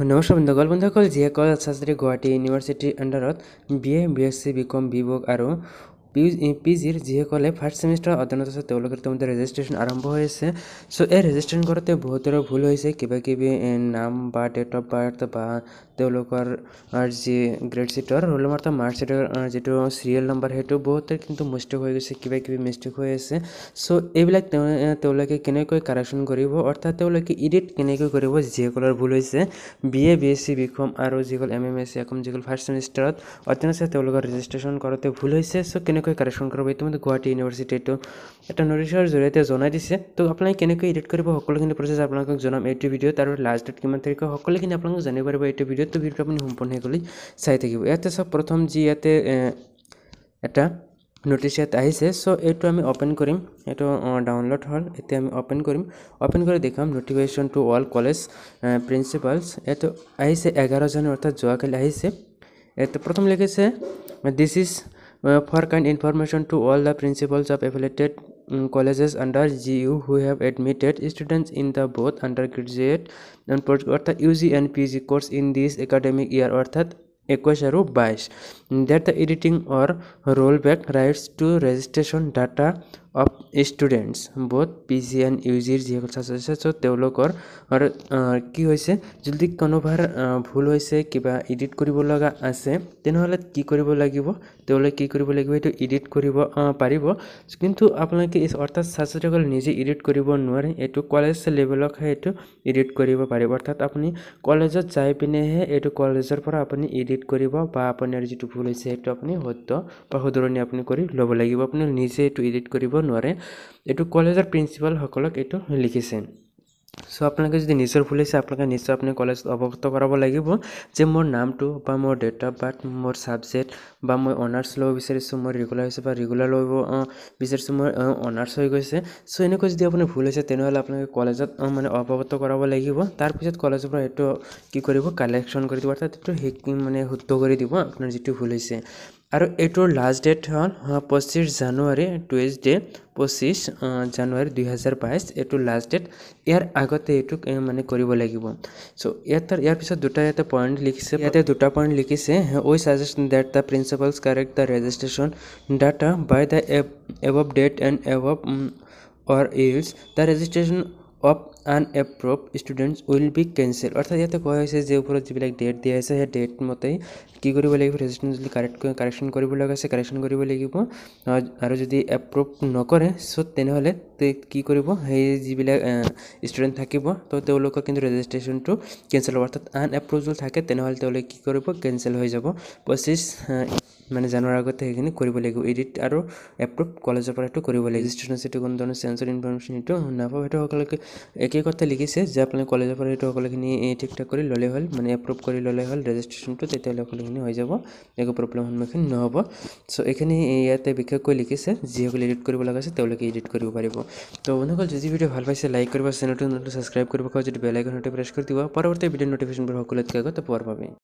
নমস্কাৰ বন্ধু গল বন্ধুসকল যিসকল ছাত্ৰী গুৱাহাটী ইউনিভাৰ্চিটিৰ আণ্ডাৰত B A B S C B com B voc আৰু পি পি জিৰ যিসকলে ফাৰ্ষ্ট ছেমিষ্টাৰ অধ্যয়নত আছে তেওঁলোকৰ ইতিমধ্যে ৰেজিষ্ট্ৰেশ্যন আৰম্ভ হৈ আছে চ' এই ৰেজিষ্ট্ৰেশ্যন কৰোঁতে বহুতৰে ভুল হৈছে কিবা কিবি নাম বা ডেট অফ বাৰ্থ বা তেওঁলোকৰ যি গ্ৰেড চিটৰ ৰোল নম্বৰ অৰ্থাৎ মাৰ্কশ্বিটৰ যিটো ছিৰিয়েল নম্বৰ সেইটো বহুতে কিন্তু মিষ্টেক হৈ গৈছে কিবা কিবি মিষ্টেক হৈ আছে চ' এইবিলাক তেওঁ তেওঁলোকে কেনেকৈ কাৰেকশ্যন কৰিব অৰ্থাৎ তেওঁলোকে ইডিট কেনেকৈ কৰিব যিসকলৰ ভুল হৈছে B A B S C B com আৰু যিসকল M M S C M যিসকল ফাৰ্ষ্ট ছেমিষ্টাৰত অধ্যয়ন তেওঁলোকৰ ৰেজিষ্ট্ৰেশ্যন কৰোঁতে ভুল হৈছে চ' কেনেকৈ কেনেকৈ কাৰেকশ্যন কৰিব ইতিমধ্যে গুৱাহাটী ইউনিভাৰ্চিটিটো এটা নটিচৰ জৰিয়তে জনাই দিছে তো আপোনালোকে কেনেকৈ এডিট কৰিব সকলোখিনি প্ৰচেছ আপোনালোকক জনাম এইটো ভিডিঅ'ত আৰু লাষ্ট ডেট কিমান তাৰিখে সকলোখিনি আপোনালোকে জানিব পাৰিব এইটো ভিডিঅ'ত তো ভিডিঅ'টো আপুনি সম্পূৰ্ণ হৈ চাই থাকিব ইয়াতে চব প্ৰথম যি ইয়াতে এটা ন'টিছ ইয়াত আহিছে চ' এইটো আমি অ'পেন কৰিম এইটো ডাউনলোড হ'ল এতিয়া আমি অ'পেন কৰিম অ'পেন কৰি দেখাম notification to all college principals এইটো আহিছে এঘাৰজনে অৰ্থাৎ যোৱাকালি আহিছে এইটো প্ৰথম লিখিছে this is Uh, for kind information to all the principals of affiliated um, colleges under GU who have admitted students in the both undergraduate and postgraduate UG and PG course in this academic year or that আৰু vice that the editing or rollback rights to registration data. Of students বহুত P G and U জিৰ যিসকল ছাত্ৰ আছে চ' তেওঁলোকৰ কি হৈছে যদি কোনোবাৰ ভুল হৈছে কিবা ইডিট কৰিব লগা আছে তেনেহ'লে কি কৰিব লাগিব তেওঁলোকে কি কৰিব লাগিব সেইটো ইডিট কৰিব পাৰিব কিন্তু আপোনালোকে অৰ্থাৎ ছাত্ৰীসকলে নিজে ইডিট কৰিব নোৱাৰে এইটো কলেজ লেভেলকহে এইটো ইডিট কৰিব পাৰিব অৰ্থাৎ আপুনি কলেজত যাই পিনেহে এইটো কলেজৰ পৰা আপুনি ইডিট কৰিব বা আপোনাৰ যিটো ভুল হৈছে সেইটো আপুনি সত্য বা শুধৰণি আপুনি কৰি ল'ব লাগিব আপুনি নিজে এইটো ইডিট কৰিব নোৱাৰে এইটো কলেজৰ প্ৰিঞ্চিপালসকলক এইটো লিখিছে চ' আপোনালোকে যদি নিজৰ ভুলিছে আপোনালোকে নিশ্চয় আপুনি কলেজত অৱগত কৰাব লাগিব যে মোৰ নামটো বা মোৰ ডেট অফ বাৰ্থ মোৰ ছাবজেক্ট বা মই অনাৰ্ছ ল'ব বিচাৰিছোঁ মই ৰেগুলাৰ হৈছোঁ বা ৰেগুলাৰ ল'ব বিচাৰিছোঁ মই অনাৰ্ছ হৈ গৈছে চ' এনেকৈ যদি আপুনি ভুল হৈছে তেনেহ'লে আপোনালোকে কলেজত মানে অৱগত কৰাব লাগিব তাৰপিছত কলেজৰ পৰা এইটো কি কৰিব কালেকশ্যন কৰি দিব অৰ্থাৎ এইটো মানে শুদ্ধ কৰি দিব আপোনাৰ যিটো ভুল হৈছে আৰু এইটোৰ লাষ্ট ডেট হ'ল পঁচিছ জানুৱাৰী টুৱেছ ডে পঁচিছ জানুৱাৰী দুহেজাৰ বাইছ এইটো লাষ্ট ডেট ইয়াৰ আগতে এইটো মানে কৰিব লাগিব চ' ইয়াত ইয়াৰ পিছত দুটা ইয়াতে পইণ্ট লিখিছে ইয়াতে দুটা পইণ্ট লিখিছে ওই suggestion that the principals correct the registration data by the এভ ডেট এণ্ড এভ or use the registration of unapproved students will be cancel অৰ্থাৎ ইয়াতে কোৱা হৈছে যে ওপৰত যিবিলাক ডেট দিয়া হৈছে সেই ডেট মতে কি কৰিব লাগিব ৰেজিষ্ট্ৰেশ্যন যদি কাৰেক্ট কাৰেকশ্যন কৰিব লগা আছে কাৰেকশ্যন কৰিব লাগিব আৰু যদি এপ্ৰুভ নকৰে চ' তেনেহ'লে কি কৰিব সেই যিবিলাক ষ্টুডেণ্ট থাকিব তো তেওঁলোকৰ কিন্তু ৰেজিষ্ট্ৰেশ্যনটো কেঞ্চেল হ'ব অৰ্থাৎ আন এপ্ৰুভ যদি থাকে তেনেহ'লে তেওঁলোকে কি কৰিব কেঞ্চেল হৈ যাব পঁচিছ মানে জানুৱাৰী আগতে সেইখিনি কৰিব লাগিব এডিট আৰু এপ্ৰুভ কলেজৰ পৰা সেইটো কৰিব লাগিব ৰেজিষ্ট্ৰেশ্যন কোনো ধৰণৰ চেঞ্চৰ ইনফৰমেশ্যন সেইটো নাপাব সেইটো সকলোকে একে কথা লিখিছে যে আপোনালোকে কলেজৰ পৰা সেইটো সকলোখিনি ঠিক ঠাক কৰি ল'লে হ'ল মানে এপ্ৰুভ কৰি ল'লে হ'ল ৰেজিষ্ট্ৰেশ্যনটো তেতিয়াহ'লে সকলোখিনি হৈ যাব একো প্ৰব্লেম সন্মুখীন নহ'ব ছ' এইখিনি ইয়াতে বিশেষকৈ লিখিছে যিসকলে এডিট কৰিব লগা আছে তেওঁলোকে এডিট কৰিব পাৰিব তো বন্ধুসকল যদি ভিডিঅ' ভাল পাইছে লাইক কৰিব চেনেলটো নতুন ছাবস্ক্ৰাইব কৰিব খোৱা যদি বেলাইকনতে প্ৰেছ কৰি দিব পৰৱৰ্তী ভিডিঅ' নটিফিকেশ্যনবোৰ সকলোতকৈ আগতে পোৱাৰ বাবে